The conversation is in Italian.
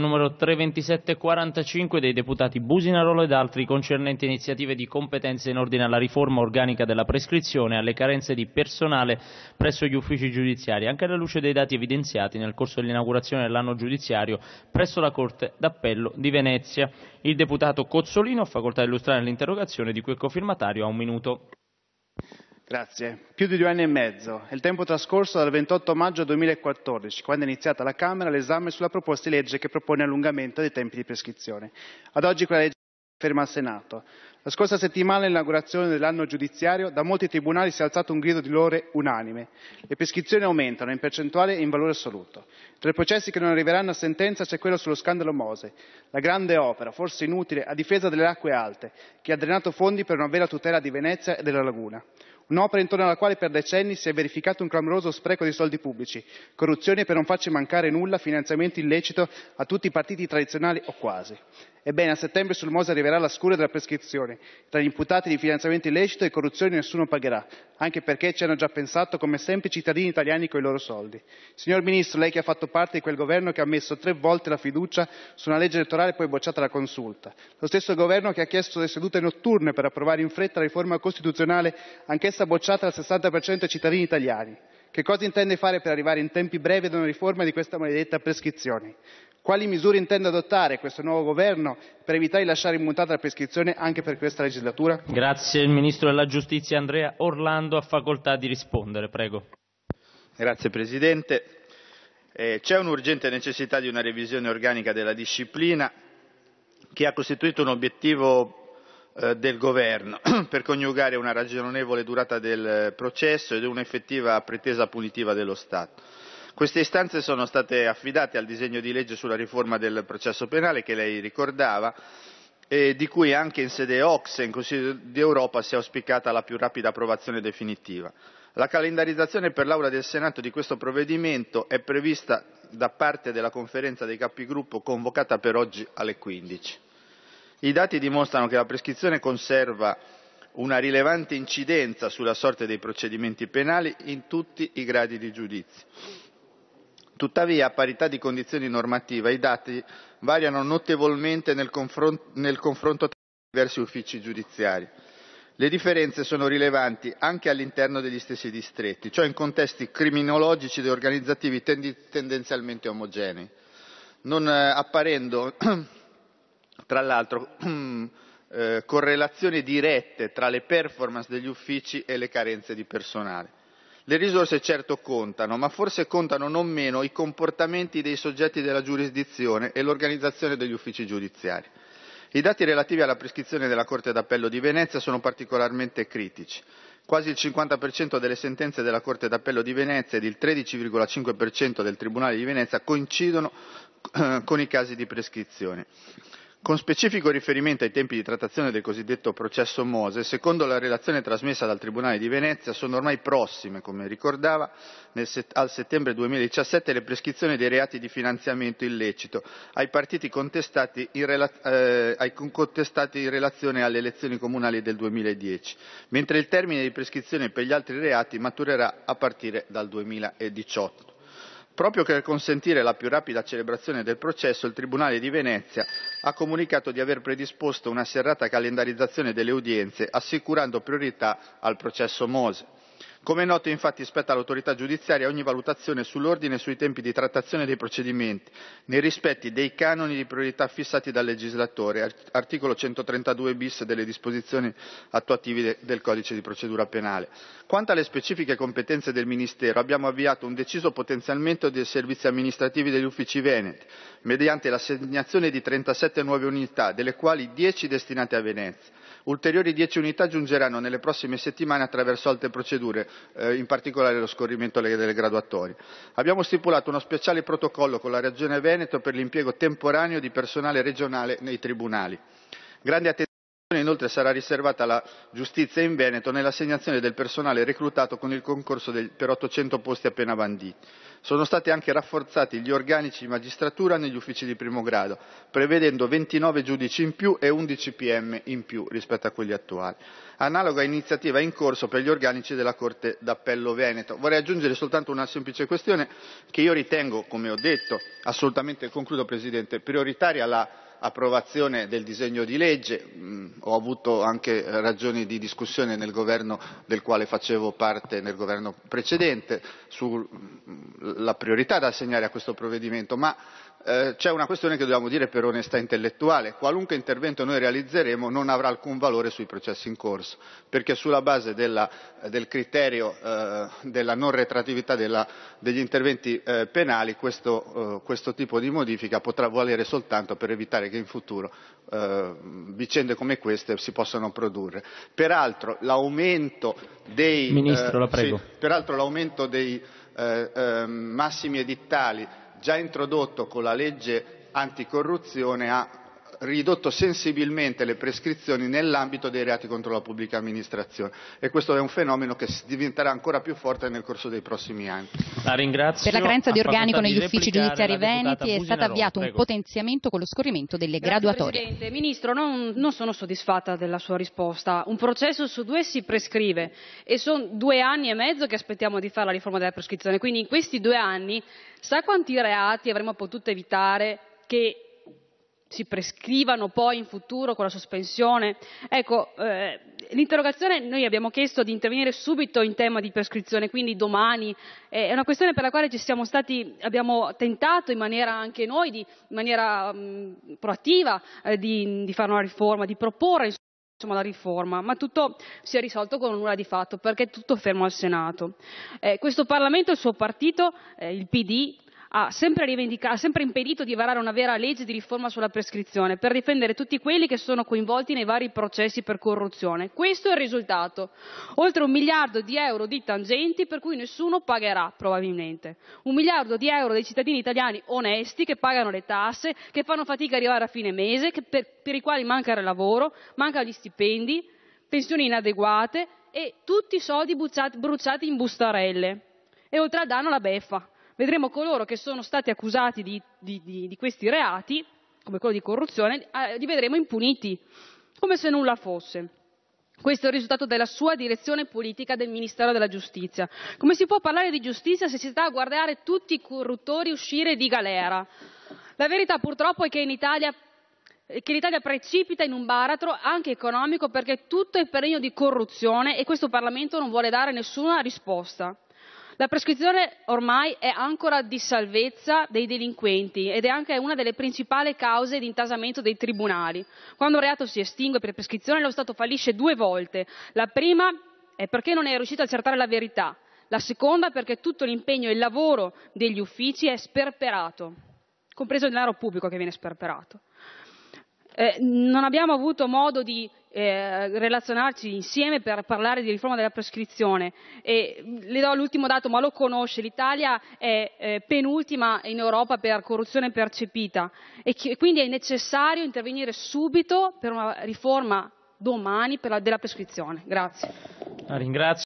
numero 32745 dei deputati Businarolo ed altri concernenti iniziative di competenza in ordine alla riforma organica della prescrizione e alle carenze di personale presso gli uffici giudiziari, anche alla luce dei dati evidenziati nel corso dell'inaugurazione dell'anno giudiziario presso la Corte d'Appello di Venezia. Il deputato Cozzolino ha facoltà di illustrare l'interrogazione di cui è cofirmatario a un minuto. Presidente, più di due anni e mezzo è il tempo trascorso dal 28 maggio 2014, quando è iniziata alla Camera l'esame sulla proposta di legge che propone l'allungamento dei tempi di prescrizione. Ad oggi quella legge è ferma al Senato. La scorsa settimana, all'inaugurazione dell'anno giudiziario, da molti tribunali si è alzato un grido di lore unanime. Le prescrizioni aumentano in percentuale e in valore assoluto. Tra i processi che non arriveranno a sentenza c'è quello sullo scandalo Mose, la grande opera, forse inutile, a difesa delle acque alte, che ha drenato fondi per una vera tutela di Venezia e della laguna un'opera intorno alla quale per decenni si è verificato un clamoroso spreco di soldi pubblici, corruzione e per non farci mancare nulla finanziamento illecito a tutti i partiti tradizionali o quasi. Ebbene, a settembre sul Mose arriverà la scure della prescrizione. Tra gli imputati di finanziamento illecito e corruzione nessuno pagherà, anche perché ci hanno già pensato come sempre i cittadini italiani con i loro soldi. Signor Ministro, lei che ha fatto parte di quel governo che ha messo tre volte la fiducia su una legge elettorale poi bocciata la Consulta, lo stesso governo che ha chiesto le sedute notturne per approvare in fretta la riforma costituzionale, anch'essa bocciata dal 60% dei cittadini italiani. Che cosa intende fare per arrivare in tempi brevi ad una riforma di questa maledetta prescrizione? quali misure intende adottare questo nuovo governo per evitare di lasciare immutata la prescrizione anche per questa legislatura? Grazie, il Ministro della Giustizia Andrea Orlando ha facoltà di rispondere, prego. Grazie Presidente. Eh, c'è un'urgente necessità di una revisione organica della disciplina che ha costituito un obiettivo eh, del Governo per coniugare una ragionevole durata del processo ed un'effettiva pretesa punitiva dello Stato queste istanze sono state affidate al disegno di legge sulla riforma del processo penale che lei ricordava e di cui anche in sede OCSE in Consiglio d'Europa si è auspicata la più rapida approvazione definitiva. La calendarizzazione per l'Aula del Senato di questo provvedimento è prevista da parte della conferenza dei capigruppo convocata per oggi alle 15. I dati dimostrano che la prescrizione conserva una rilevante incidenza sulla sorte dei procedimenti penali in tutti i gradi di giudizio. Tuttavia, a parità di condizioni normative, i dati variano notevolmente nel confronto tra i diversi uffici giudiziari. Le differenze sono rilevanti anche all'interno degli stessi distretti, cioè in contesti criminologici ed organizzativi tendenzialmente omogenei, non eh, apparendo tra l'altro eh, correlazioni dirette tra le performance degli uffici e le carenze di personale. Le risorse certo contano, ma forse contano non meno i comportamenti dei soggetti della giurisdizione e l'organizzazione degli uffici giudiziari. I dati relativi alla prescrizione della Corte d'Appello di Venezia sono particolarmente critici. Quasi il 50% delle sentenze della Corte d'Appello di Venezia ed il 13,5% del Tribunale di Venezia coincidono eh, con i casi di prescrizione. Con specifico riferimento ai tempi di trattazione del cosiddetto processo Mose, secondo la relazione trasmessa dal Tribunale di Venezia, sono ormai prossime, come ricordava, set- al settembre 2017 le prescrizioni dei reati di finanziamento illecito ai partiti contestati in, rela- eh, contestati in relazione alle elezioni comunali del 2010, mentre il termine di prescrizione per gli altri reati maturerà a partire dal 2018. Proprio per consentire la più rapida celebrazione del processo, il Tribunale di Venezia ha comunicato di aver predisposto una serrata calendarizzazione delle udienze assicurando priorità al processo mose. Come è noto, infatti, spetta all'autorità giudiziaria ogni valutazione sull'ordine e sui tempi di trattazione dei procedimenti, nei rispetti dei canoni di priorità fissati dal legislatore, articolo 132 bis delle disposizioni attuative del codice di procedura penale. Quanto alle specifiche competenze del Ministero, abbiamo avviato un deciso potenziamento dei servizi amministrativi degli uffici veneti, mediante l'assegnazione di 37 nuove unità, delle quali 10 destinate a Venezia. Ulteriori 10 unità giungeranno nelle prossime settimane attraverso altre procedure, eh, in particolare lo scorrimento delle graduatorie. Abbiamo stipulato uno speciale protocollo con la Regione Veneto per l'impiego temporaneo di personale regionale nei tribunali. Inoltre sarà riservata alla giustizia in Veneto nell'assegnazione del personale reclutato con il concorso del, per 800 posti appena banditi. Sono stati anche rafforzati gli organici di magistratura negli uffici di primo grado, prevedendo 29 giudici in più e 11 PM in più rispetto a quelli attuali. Analoga iniziativa è in corso per gli organici della Corte d'Appello Veneto. Vorrei aggiungere soltanto una semplice questione che io ritengo, come ho detto, assolutamente, concludo Presidente, prioritaria la approvazione del disegno di legge mm, ho avuto anche eh, ragioni di discussione nel governo del quale facevo parte nel governo precedente sulla priorità da assegnare a questo provvedimento ma eh, c'è una questione che dobbiamo dire per onestà intellettuale qualunque intervento noi realizzeremo non avrà alcun valore sui processi in corso perché sulla base eh, del criterio eh, della non retroattività degli interventi penali questo tipo di modifica potrà valere soltanto per evitare che in futuro vicende come queste si possano produrre. peraltro l'aumento dei massimi edittali già introdotto con la legge anticorruzione ha ridotto sensibilmente le prescrizioni nell'ambito dei reati contro la pubblica amministrazione e questo è un fenomeno che diventerà ancora più forte nel corso dei prossimi anni. La ringrazio. Per la carenza di organico negli uffici giudiziari veneti è stato avviato prego. un potenziamento con lo scorrimento delle Grazie graduatorie. Presidente. Ministro, non, non, sono soddisfatta della sua risposta. Un processo su due si prescrive e sono due anni e mezzo che aspettiamo di fare la riforma della prescrizione. Quindi in questi due anni sa quanti reati avremmo potuto evitare che si prescrivano poi in futuro con la sospensione? Ecco, eh, l'interrogazione noi abbiamo chiesto di intervenire subito in tema di prescrizione, quindi domani. Eh, è una questione per la quale stati, abbiamo tentato in maniera anche noi, di, in maniera mh, mm, proattiva, eh, di, di, fare una riforma, di proporre insomma, la riforma, ma tutto si è risolto con nulla di fatto perché è tutto fermo al Senato. Eh, questo Parlamento e il suo partito, eh, il PD, ha sempre, ha sempre impedito di varare una vera legge di riforma sulla prescrizione per difendere tutti quelli che sono coinvolti nei vari processi per corruzione. Questo è il risultato. Oltre un miliardo di euro di tangenti per cui nessuno pagherà probabilmente. Un miliardo di euro dei cittadini italiani onesti che pagano le tasse, che fanno fatica a arrivare a fine mese, per, per i quali manca il lavoro, mancano gli stipendi, pensioni inadeguate e tutti i soldi bruciati in bustarelle. E oltre al danno la beffa, vedremo coloro che sono stati accusati di, di, di, di questi reati, come quello di corruzione, eh, li vedremo impuniti, come se nulla fosse. Questo è il risultato della sua direzione politica del Ministero della Giustizia. Come si può parlare di giustizia se si sta a guardare tutti i corruttori uscire di galera? La verità purtroppo è che, Italia, che l'Italia precipita in un baratro anche economico perché tutto è pregno di corruzione e questo Parlamento non vuole dare nessuna risposta. La prescrizione ormai è ancora di salvezza dei delinquenti ed è anche una delle principali cause di intasamento dei tribunali. Quando un reato si estingue per prescrizione lo Stato fallisce due volte. La prima è perché non è riuscito a accertare la verità, la seconda perché tutto l'impegno e il lavoro degli uffici è sperperato, compreso il denaro pubblico che viene sperperato. Eh, non abbiamo avuto modo di eh, relazionarci insieme per parlare di riforma della prescrizione. E le do l'ultimo dato, ma lo conosce, l'Italia è eh, penultima in Europa per corruzione percepita e chi, quindi è necessario intervenire subito per una riforma domani per la, della prescrizione. Grazie.